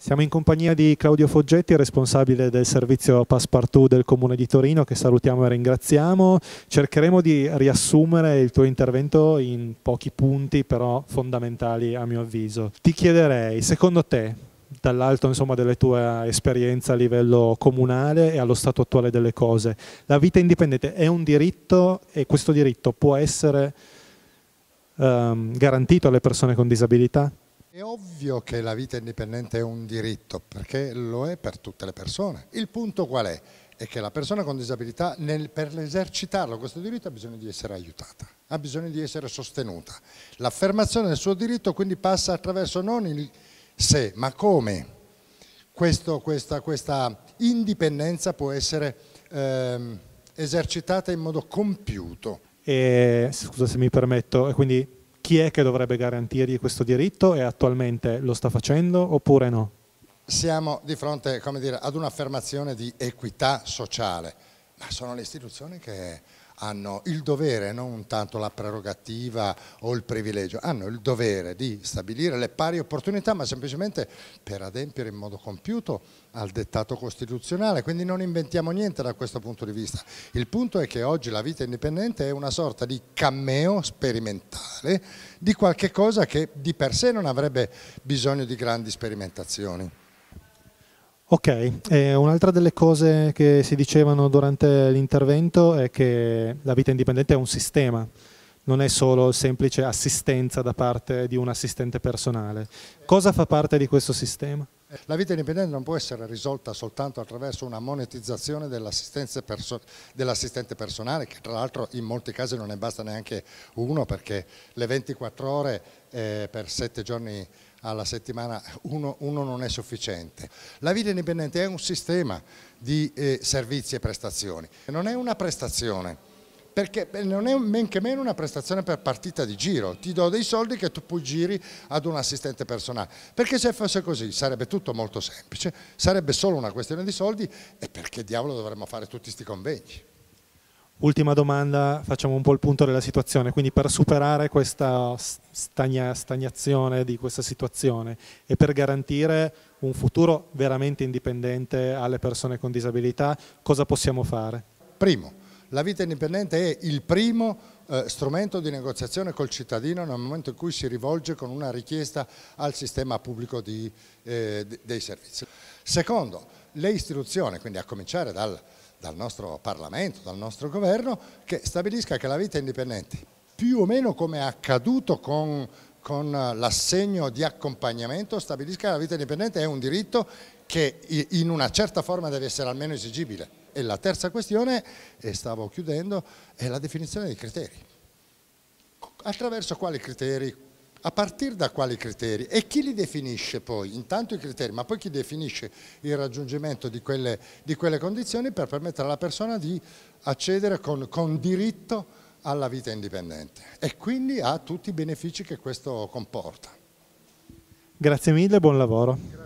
Siamo in compagnia di Claudio Foggetti, responsabile del servizio Passepartout del Comune di Torino, che salutiamo e ringraziamo. Cercheremo di riassumere il tuo intervento in pochi punti, però fondamentali a mio avviso. Ti chiederei, secondo te, dall'alto insomma, delle tue esperienze a livello comunale e allo stato attuale delle cose, la vita indipendente è un diritto e questo diritto può essere um, garantito alle persone con disabilità? È ovvio che la vita indipendente è un diritto, perché lo è per tutte le persone. Il punto qual è? È che la persona con disabilità, nel, per esercitarlo questo diritto, ha bisogno di essere aiutata, ha bisogno di essere sostenuta. L'affermazione del suo diritto quindi passa attraverso non il se, ma come questo, questa, questa, indipendenza può essere eh, esercitata in modo compiuto. E, scusa se mi permetto, quindi chi è che dovrebbe garantirgli questo diritto e attualmente lo sta facendo oppure no? Siamo di fronte dire, ad un'affermazione di equità sociale, ma sono le istituzioni che hanno il dovere, non tanto la prerogativa o il privilegio, hanno il dovere di stabilire le pari opportunità, ma semplicemente per adempiere in modo compiuto al dettato costituzionale, quindi non inventiamo niente da questo punto di vista. Il punto è che oggi la vita indipendente è una sorta di cameo sperimentale di qualche cosa che di per sé non avrebbe bisogno di grandi sperimentazioni. Ok, eh, un'altra delle cose che si dicevano durante l'intervento è che la vita indipendente è un sistema, non è solo semplice assistenza da parte di un assistente personale. Cosa fa parte di questo sistema? La vita indipendente non può essere risolta soltanto attraverso una monetizzazione dell'assistente perso dell personale, che tra l'altro in molti casi non ne basta neanche uno perché le 24 ore eh, per 7 giorni alla settimana uno, uno non è sufficiente. La vita indipendente è un sistema di eh, servizi e prestazioni, non è una prestazione perché eh, non è men che meno una prestazione per partita di giro, ti do dei soldi che tu poi giri ad un assistente personale, perché se fosse così sarebbe tutto molto semplice, sarebbe solo una questione di soldi e perché diavolo dovremmo fare tutti questi convegni. Ultima domanda, facciamo un po' il punto della situazione, quindi per superare questa stagna, stagnazione di questa situazione e per garantire un futuro veramente indipendente alle persone con disabilità, cosa possiamo fare? Primo, la vita indipendente è il primo eh, strumento di negoziazione col cittadino nel momento in cui si rivolge con una richiesta al sistema pubblico di, eh, dei servizi. Secondo, le istituzioni, quindi a cominciare dal dal nostro Parlamento, dal nostro governo, che stabilisca che la vita è indipendente, più o meno come è accaduto con, con l'assegno di accompagnamento, stabilisca che la vita indipendente è un diritto che in una certa forma deve essere almeno esigibile. E la terza questione, e stavo chiudendo, è la definizione dei criteri. Attraverso quali criteri, a partire da quali criteri? E chi li definisce poi? Intanto i criteri, ma poi chi definisce il raggiungimento di quelle, di quelle condizioni per permettere alla persona di accedere con, con diritto alla vita indipendente e quindi a tutti i benefici che questo comporta. Grazie mille, buon lavoro.